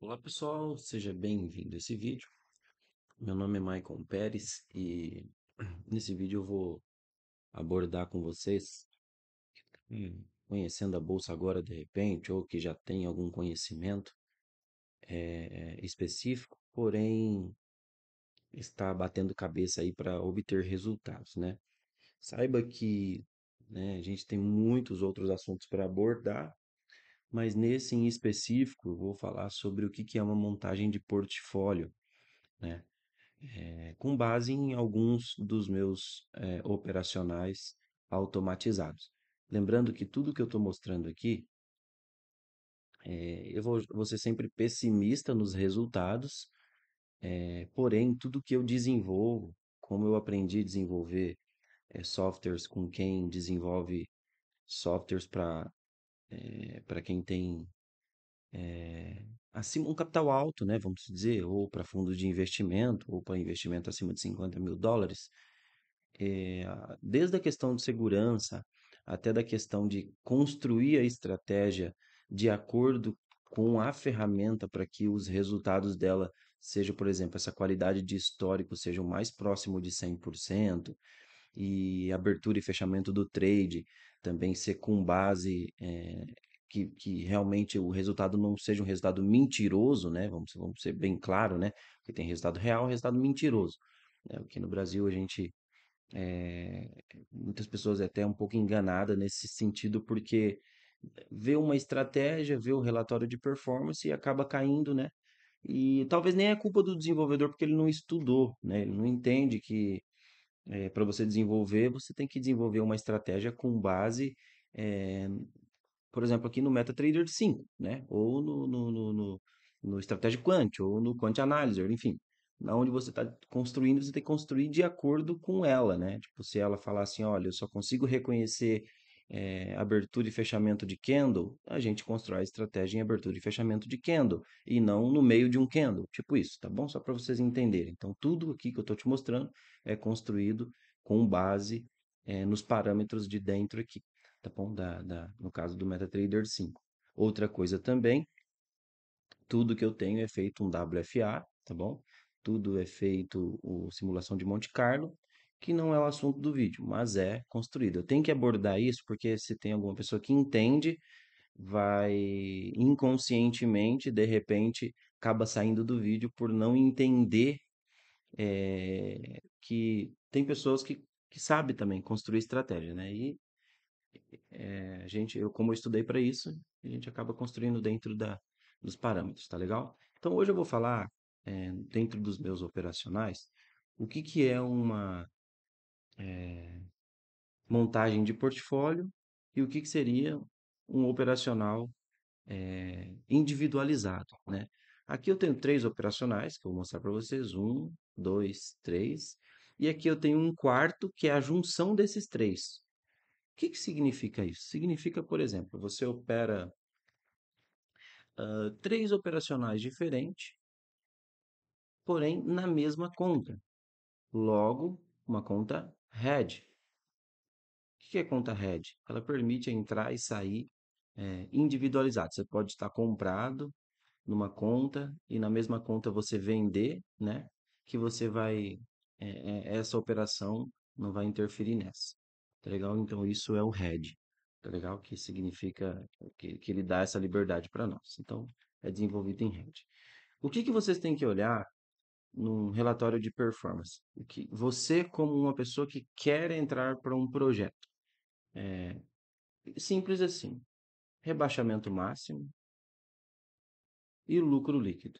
Olá pessoal, seja bem-vindo a esse vídeo. Meu nome é Maicon Pérez e nesse vídeo eu vou abordar com vocês hum, conhecendo a bolsa agora de repente ou que já tem algum conhecimento é, específico, porém está batendo cabeça aí para obter resultados, né? Saiba que né, a gente tem muitos outros assuntos para abordar mas nesse em específico eu vou falar sobre o que é uma montagem de portfólio, né? É, com base em alguns dos meus é, operacionais automatizados. Lembrando que tudo que eu estou mostrando aqui, é, eu vou, vou ser sempre pessimista nos resultados, porém, tudo que eu desenvolvo, como eu aprendi a desenvolver softwares com quem desenvolve softwares para é, eh, para quem tem é, acima um capital alto, né, vamos dizer, ou para fundos de investimento, ou para investimento acima de 50 mil dólares, é, desde a questão de segurança até da questão de construir a estratégia de acordo com a ferramenta para que os resultados dela seja, por exemplo, essa qualidade de histórico seja o mais próximo de 100% e abertura e fechamento do trade também ser com base é, que, que realmente o resultado não seja um resultado mentiroso, né? Vamos, vamos ser bem claro, né? Porque tem resultado real e resultado mentiroso. Né. Aqui no Brasil a gente é, muitas pessoas é até um pouco enganada nesse sentido porque vê uma estratégia, vê o relatório de performance e acaba caindo, né? E talvez nem é culpa do desenvolvedor porque ele não estudou, né? Ele não entende que é, eh, para você desenvolver, você tem que desenvolver uma estratégia com base, é, por exemplo, aqui no MetaTrader 5, né? Ou no, no, no, no, no Estratégia Quant, ou no Quant Analyzer, enfim. Na onde você está construindo, você tem que construir de acordo com ela, né? Tipo, se ela falar assim, olha, eu só consigo reconhecer é, abertura e fechamento de candle, a gente constrói a estratégia em abertura e fechamento de candle e não no meio de um candle, tipo isso, tá bom? Só para vocês entenderem. Então, tudo aqui que eu estou te mostrando é construído com base é, nos parâmetros de dentro aqui, tá bom? Da, da, no caso do MetaTrader 5. Outra coisa também, tudo que eu tenho é feito um WFA, tá bom? Tudo é feito o simulação de Monte Carlo que não é o assunto do vídeo, mas é construído. Eu tenho que abordar isso porque se tem alguma pessoa que entende, vai inconscientemente, de repente, acaba saindo do vídeo por não entender é, que tem pessoas que, que sabem também construir estratégia, né? E é, a gente, eu como eu estudei para isso, a gente acaba construindo dentro da, dos parâmetros, tá legal? Então hoje eu vou falar é, dentro dos meus operacionais o que, que é uma é, montagem de portfólio e o que, que seria um operacional é, individualizado. Né? Aqui eu tenho três operacionais, que eu vou mostrar para vocês: um, dois, três. E aqui eu tenho um quarto, que é a junção desses três. O que, que significa isso? Significa, por exemplo, você opera uh, três operacionais diferentes, porém na mesma conta. Logo, uma conta Head. O que é conta head? Ela permite entrar e sair é, individualizado. Você pode estar comprado numa conta e na mesma conta você vender, né? Que você vai é, é, essa operação não vai interferir nessa. Tá legal? Então isso é o head. Tá legal? Que significa que, que ele dá essa liberdade para nós. Então é desenvolvido em head. O que, que vocês têm que olhar num relatório de performance. O que você, como uma pessoa que quer entrar para um projeto, é, simples assim: rebaixamento máximo e lucro líquido.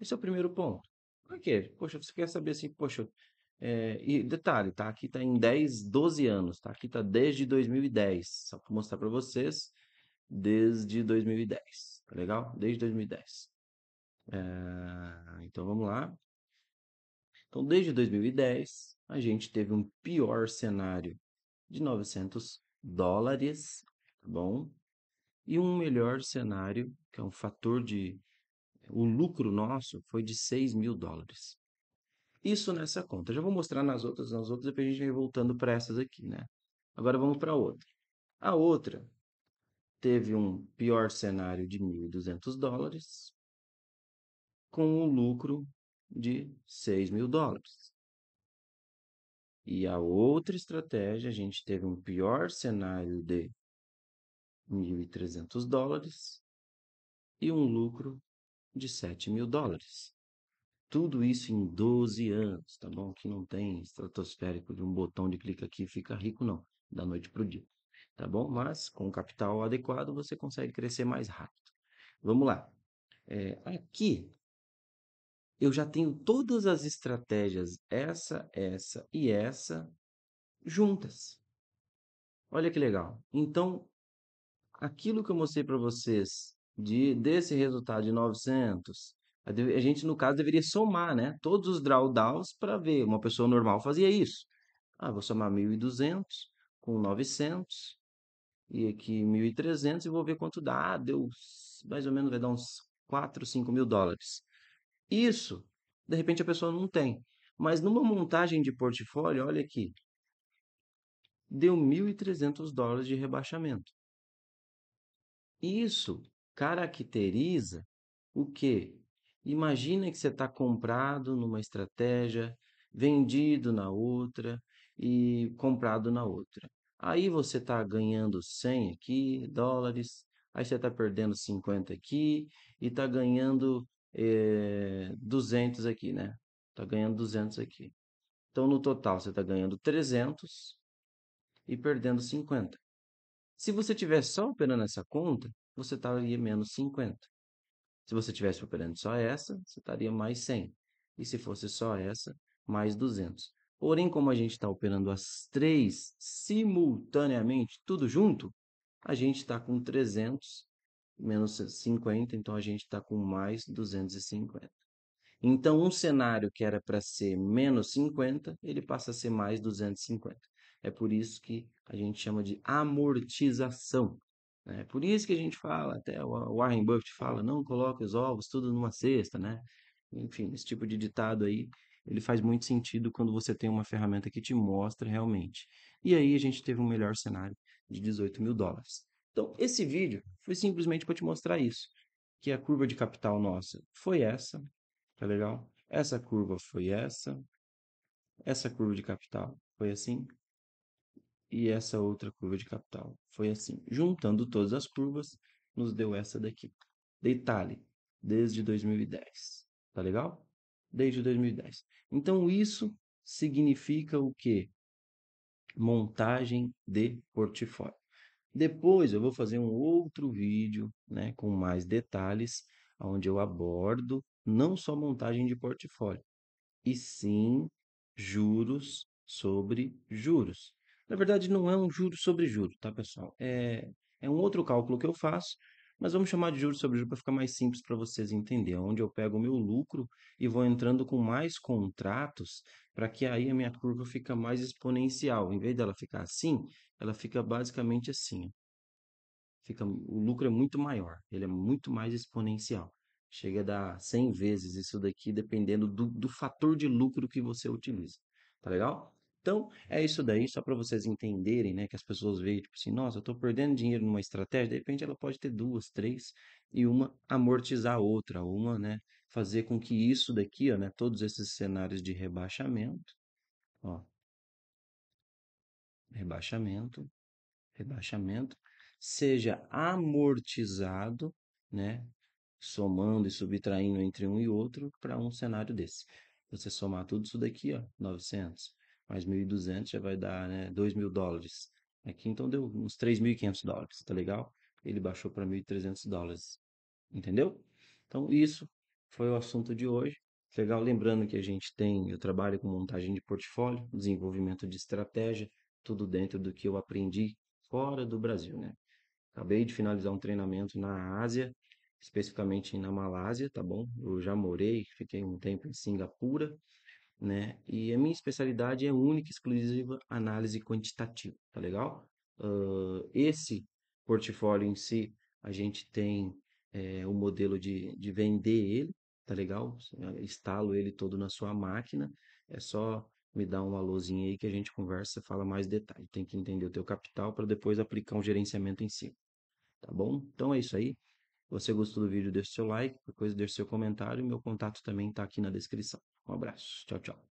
Esse é o primeiro ponto. Por quê? Poxa, você quer saber assim, poxa. É, e detalhe, tá? Aqui tá em 10, 12 anos, tá? Aqui tá desde 2010. Só para mostrar para vocês, desde 2010. Tá legal? Desde 2010. É, então vamos lá. Então, desde 2010, a gente teve um pior cenário de 900 dólares, tá bom? E um melhor cenário, que é um fator de. É, o lucro nosso foi de 6 mil dólares. Isso nessa conta. Já vou mostrar nas outras, nas outras, depois a gente vai voltando para essas aqui, né? Agora vamos para outra. A outra teve um pior cenário de 1.200 dólares, com um lucro de 6 mil dólares. E a outra estratégia, a gente teve um pior cenário de 1.300 dólares e um lucro de 7 mil dólares. Tudo isso em 12 anos, tá bom? Que não tem estratosférico de um botão de clique aqui fica rico, não, da noite para o dia, tá bom? Mas com o capital adequado você consegue crescer mais rápido. Vamos lá. É, aqui eu já tenho todas as estratégias, essa, essa e essa, juntas. Olha que legal. Então, aquilo que eu mostrei para vocês de desse resultado de 900, a gente no caso deveria somar, né, todos os drawdowns para ver, uma pessoa normal fazia isso. Ah, vou somar 1200 com 900 e aqui 1300 e vou ver quanto dá. Ah, deu mais ou menos vai dar uns 4, 5 mil dólares. Isso, de repente a pessoa não tem. Mas numa montagem de portfólio, olha aqui, deu 1.300 dólares de rebaixamento. Isso caracteriza o quê? Imagina que você está comprado numa estratégia, vendido na outra e comprado na outra. Aí você está ganhando 100 aqui, dólares, aí você está perdendo 50 aqui e está ganhando é, eh, 200 aqui, né? Tá ganhando 200 aqui. Então, no total, você está ganhando 300 e perdendo 50. Se você tivesse só operando essa conta, você estaria tá menos 50. Se você tivesse operando só essa, você estaria mais 100. E se fosse só essa, mais 200. Porém, como a gente está operando as três simultaneamente, tudo junto, a gente está com 300 menos 50, então a gente está com mais 250. Então, um cenário que era para ser menos 50, ele passa a ser mais 250. É por isso que a gente chama de amortização. É por isso que a gente fala, até o Warren Buffett fala, não coloque os ovos tudo numa cesta, né? Enfim, esse tipo de ditado aí, ele faz muito sentido quando você tem uma ferramenta que te mostra realmente. E aí a gente teve um melhor cenário de 18 mil dólares. Então, esse vídeo foi simplesmente para te mostrar isso. Que a curva de capital nossa foi essa, tá legal? Essa curva foi essa, essa curva de capital foi assim, e essa outra curva de capital foi assim. Juntando todas as curvas, nos deu essa daqui. Detalhe, desde 2010, tá legal? Desde 2010. Então, isso significa o quê? Montagem de portfólio. Depois eu vou fazer um outro vídeo, né, com mais detalhes, onde eu abordo não só montagem de portfólio, e sim juros sobre juros. Na verdade, não é um juro sobre juro, tá, pessoal? É, é um outro cálculo que eu faço mas vamos chamar de juros sobre juros para ficar mais simples para vocês entenderem, onde eu pego o meu lucro e vou entrando com mais contratos para que aí a minha curva fica mais exponencial. Em vez dela ficar assim, ela fica basicamente assim. Fica, o lucro é muito maior, ele é muito mais exponencial. Chega a dar 100 vezes isso daqui, dependendo do, do fator de lucro que você utiliza. Tá legal? Então, é isso daí, só para vocês entenderem, né? Que as pessoas veem, tipo assim, nossa, eu estou perdendo dinheiro numa estratégia, de repente ela pode ter duas, três, e uma amortizar a outra, uma, né? Fazer com que isso daqui, ó, né? Todos esses cenários de rebaixamento, ó, rebaixamento, rebaixamento, seja amortizado, né? Somando e subtraindo entre um e outro para um cenário desse. Você somar tudo isso daqui, ó, 900 mais 1.200 já vai dar né, 2 mil dólares. Aqui então deu uns 3.500 dólares, tá legal? Ele baixou para 1.300 dólares, entendeu? Então isso foi o assunto de hoje. Legal, lembrando que a gente tem, eu trabalho com montagem de portfólio, desenvolvimento de estratégia, tudo dentro do que eu aprendi fora do Brasil, né? Acabei de finalizar um treinamento na Ásia, especificamente na Malásia, tá bom? Eu já morei, fiquei um tempo em Singapura, né? E a minha especialidade é única e exclusiva análise quantitativa, tá legal? Uh, esse portfólio em si, a gente tem eh, o é, um modelo de, de vender ele, tá legal? Eh, instalo ele todo na sua máquina, é só me dar uma alôzinho aí que a gente conversa, fala mais detalhe. Tem que entender o teu capital para depois aplicar um gerenciamento em si, tá bom? Então é isso aí. Se você gostou do vídeo, deixa seu like, depois coisa, deixa seu comentário. Meu contato também está aqui na descrição. Um abraço. Tchau, tchau.